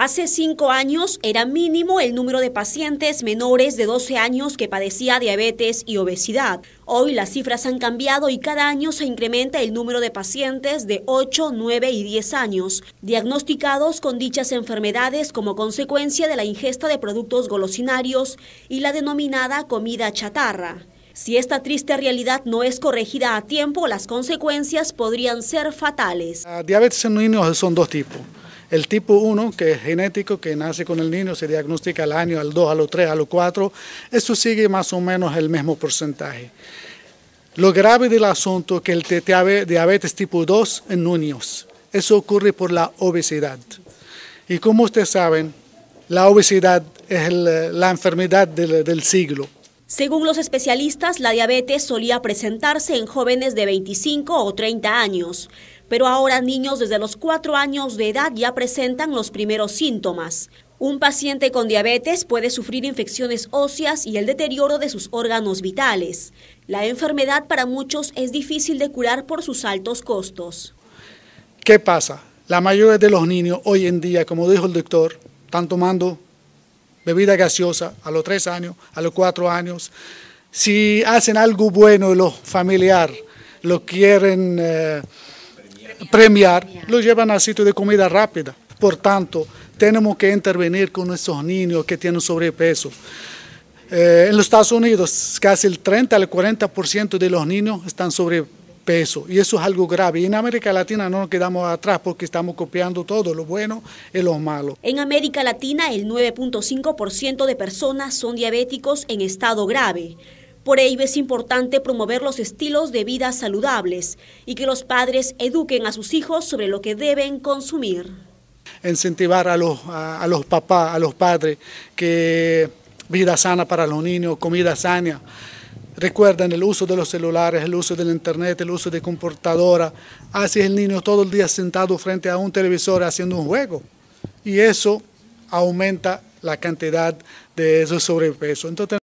Hace cinco años era mínimo el número de pacientes menores de 12 años que padecía diabetes y obesidad. Hoy las cifras han cambiado y cada año se incrementa el número de pacientes de 8, 9 y 10 años diagnosticados con dichas enfermedades como consecuencia de la ingesta de productos golosinarios y la denominada comida chatarra. Si esta triste realidad no es corregida a tiempo, las consecuencias podrían ser fatales. diabetes en niños son dos tipos el tipo 1, que es genético, que nace con el niño, se diagnostica al año, al 2, a los 3, a los 4, eso sigue más o menos el mismo porcentaje. Lo grave del asunto es que el diabetes tipo 2 en niños, eso ocurre por la obesidad. Y como ustedes saben, la obesidad es eh, la enfermedad del siglo según los especialistas, la diabetes solía presentarse en jóvenes de 25 o 30 años, pero ahora niños desde los 4 años de edad ya presentan los primeros síntomas. Un paciente con diabetes puede sufrir infecciones óseas y el deterioro de sus órganos vitales. La enfermedad para muchos es difícil de curar por sus altos costos. ¿Qué pasa? La mayoría de los niños hoy en día, como dijo el doctor, están tomando bebida gaseosa a los tres años, a los cuatro años. Si hacen algo bueno lo familiar, lo quieren eh, premiar, lo llevan a sitio de comida rápida. Por tanto, tenemos que intervenir con nuestros niños que tienen sobrepeso. Eh, en los Estados Unidos, casi el 30 al 40% de los niños están sobrepeso peso. Y eso es algo grave. en América Latina no nos quedamos atrás porque estamos copiando todo, lo bueno y lo malo. En América Latina, el 9.5% de personas son diabéticos en estado grave. Por ello es importante promover los estilos de vida saludables y que los padres eduquen a sus hijos sobre lo que deben consumir. Incentivar a los, papás, a los padres, que vida sana para los niños, comida sana recuerdan el uso de los celulares, el uso del internet, el uso de computadora. Así el niño todo el día sentado frente a un televisor haciendo un juego. Y eso aumenta la cantidad de esos sobrepeso. Entonces,